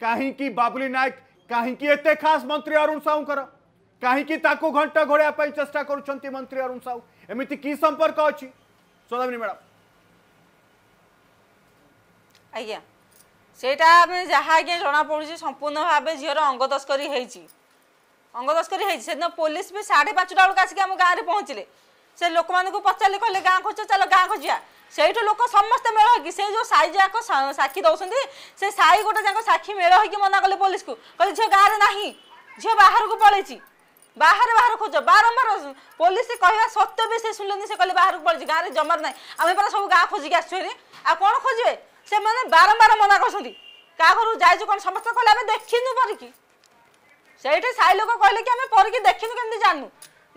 କାହିଁକି ବାବୁଲି ନାୟକ କାହିଁକି ଏତେ ଖାସ ମନ୍ତ୍ରୀ ଅରୁଣ ସାହୁଙ୍କର କାହିଁକି ତାକୁ ଘଣ୍ଟ ଘୋଡ଼ାଇବା ପାଇଁ ଚେଷ୍ଟା କରୁଛନ୍ତି ମନ୍ତ୍ରୀ ଅରୁଣ ସାହୁ ଏମିତି କି ସମ୍ପର୍କ ଅଛି ସୌଦାମିନୀ ମ୍ୟାଡ଼ାମ ଆଜ୍ଞା ସେଇଟା ଆମେ ଯାହା ଆଜ୍ଞା ଜଣାପଡ଼ୁଛି ସମ୍ପୂର୍ଣ୍ଣ ଭାବେ ଝିଅର ଅଙ୍ଗ ତସ୍କରୀ ହେଇଛି ଅଙ୍ଗ ତସ୍କରୀ ହେଇଛି ସେଦିନ ପୋଲିସ ବି ସାଢ଼େ ପାଞ୍ଚଟା ବେଳକୁ ଆସିକି ଆମ ଗାଁରେ ପହଞ୍ଚିଲେ ସେ ଲୋକମାନଙ୍କୁ ପଚାରିଲେ କହିଲେ ଗାଁ ଖୋଜ ଚାଲ ଗାଁ ଖୋଜିବା ସେଇଠୁ ଲୋକ ସମସ୍ତେ ମେଳ ହେଇକି ସେଇ ଯେଉଁ ସାହି ଯାକ ସାକ୍ଷୀ ଦେଉଛନ୍ତି ସେ ସାହି ଗୋଟେ ଯାକ ସାକ୍ଷୀ ମେଳ ହେଇକି ମନା କଲେ ପୋଲିସକୁ କହିଲେ ଝିଅ ଗାଁରେ ନାହିଁ ଝିଅ ବାହାରକୁ ପଳେଇଛି ବାହାରେ ବାହାରେ ଖୋଜ ବାରମ୍ବାର ପୋଲିସ କହିବା ସତ୍ୟ ବି ସେ ଶୁଣିଲେନି ସେ କହିଲେ ବାହାରକୁ ପଳେଇଛି ଗାଁରେ ଜମାରୁ ନାହିଁ ଆମେ ପରା ସବୁ ଗାଁ ଖୋଜିକି ଆସିଛୁ ହେରି ଆଉ କ'ଣ ଖୋଜିବେ ସେମାନେ ବାରମ୍ବାର ମନା କରୁଛନ୍ତି କାହା ଘରକୁ ଯାଇଛୁ କ'ଣ ସମସ୍ତେ କହିଲେ ଆମେ ଦେଖିନୁ ପରିକି ସେଇଠି ସାହି ଲୋକ କହିଲେ କି ଆମେ ପରିକି ଦେଖିନୁ କେମିତି ଜାଣିନୁ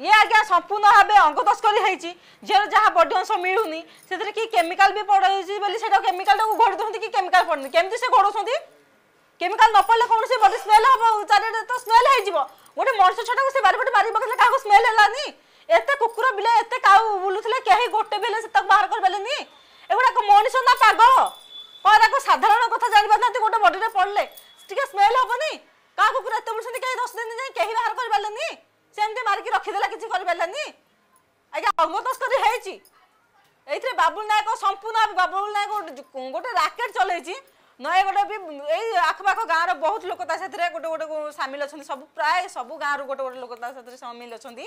ইয়ে আজ্ঞা সম্পূর্ণ ভাবে অঙ্গ তস্করি হয়েছি ঝিওর যা বডি অংশ মিলুনি সেটা কি কেমিকাল বি পড়া হয়েছে বলে সেটা কেমিকালটা ঘোড়ি দেখ কি কেমিকাল পড়ুনি কেমতি সে ঘোড়ুছেন কেমিকাল ন পড়লে কোণী বডি স্মেল হব চারিআডে তো স্মেল হয়েযিব গোটে মনুষ্য ছটাকে সে বারিপটে বারি পকালে কাহু স্মেল হলানি এতে কুকুর বিলে এতে কাউ বুলুলে কেহি গোটে বেলে সে তাকে বাহার করিপারেনি এগুড়াক মনুষ্য না পাগল কয়েক সাধারণ কথা জাঁপার গোটে বডিরে পড়লে টিকে স্মেল হবনি কাহা কুকুর এত বুলছেন কেহি দশ দিন যাই কেহি বাহার করিপারেনি সেমতি মারিকি রখিদেলা কিছু করিপারানি আজ্ঞা অঙ্গতস্করি হয়েছি এইথিরে বাবুল নায়ক সম্পূর্ণ বাবুল নায়ক গোটে রাকেট চলাইছি নୟାଗଡ଼ ବି ଏଇ ଆଖପାଖ ଗାଁର ବହୁତ ଲୋକ ତା ସାଥିରେ ଗୋଟେ ଗୋଟେ ସାମିଲ ଅଛନ୍ତି ସବୁ ପ୍ରାୟ ସବୁ ଗାଁରୁ ଗୋଟେ ଗୋଟେ ଲୋକ ତା ସାଥିରେ ସାମିଲ ଅଛନ୍ତି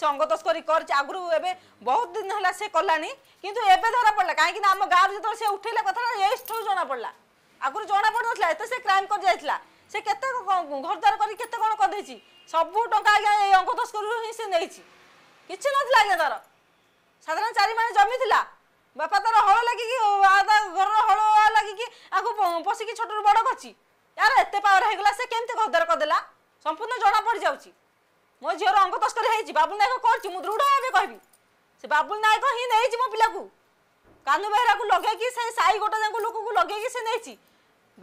ସେ ଅଙ୍ଗ କରିଛି ଆଗରୁ ଏବେ ବହୁତ ଦିନ ହେଲା ସେ କଲାଣି କିନ୍ତୁ ଏବେ ଧରା ପଡ଼ିଲା କାହିଁକିନା ଆମ ଗାଁରୁ ଯେତେବେଳେ ସେ ଉଠେଇଲା କଥାଟା ଏଇଠୁ ଜଣାପଡ଼ିଲା ଆଗରୁ ଜଣାପଡ଼ିନଥିଲା ଏତେ ସେ କ୍ରାଇମ୍ କରିଯାଇଥିଲା ସେ କେତେ ଘରଦ୍ୱାର କରି କେତେ କ'ଣ କରିଦେଇଛି ସବୁ ଟଙ୍କା ଆଜ୍ଞା ଏଇ ଅଙ୍କ ତସ୍କରୀରୁ ହିଁ ସେ ନେଇଛି କିଛି ନଥିଲା ଆଜ୍ଞା ତାର ସାଧାରଣ ଚାରି ମାସ ଜମି ଥିଲା ବାପା ତାର ହଳ ଲାଗିକି ଘରର ହଳ ଲାଗିକି ଆକୁ ପଶିକି ଛୋଟରୁ ବଡ଼ କରିଛି ୟାର ଏତେ ପାୱାର ହେଇଗଲା ସେ କେମିତି ଘରଦ୍ୱାର କରିଦେଲା ସମ୍ପୂର୍ଣ୍ଣ ଜଣା ପଡ଼ିଯାଉଛି ମୋ ଝିଅର ଅଙ୍କ ତସ୍କରୀ ହେଇଛି ବାବୁଲ ନାୟକ କରିଛି ମୁଁ ଦୃଢ଼ ଭାବେ କହିବି ସେ ବାବୁଲ ନାୟକ ହିଁ ନେଇଛି ମୋ ପିଲାକୁ କାନୁ ବେହେରାକୁ ଲଗେଇକି ସେ ସାଇ ଗୋଟେ ଯାଙ୍କ ଲୋକକୁ ଲଗେଇକି ସେ ନେଇଛି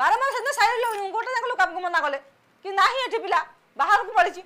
বারম্বার সেদিন সাইড লোক গোটা যাক লোক আমাকে মনা কলে কি না এটি পিলা বাহারকু পড়েছি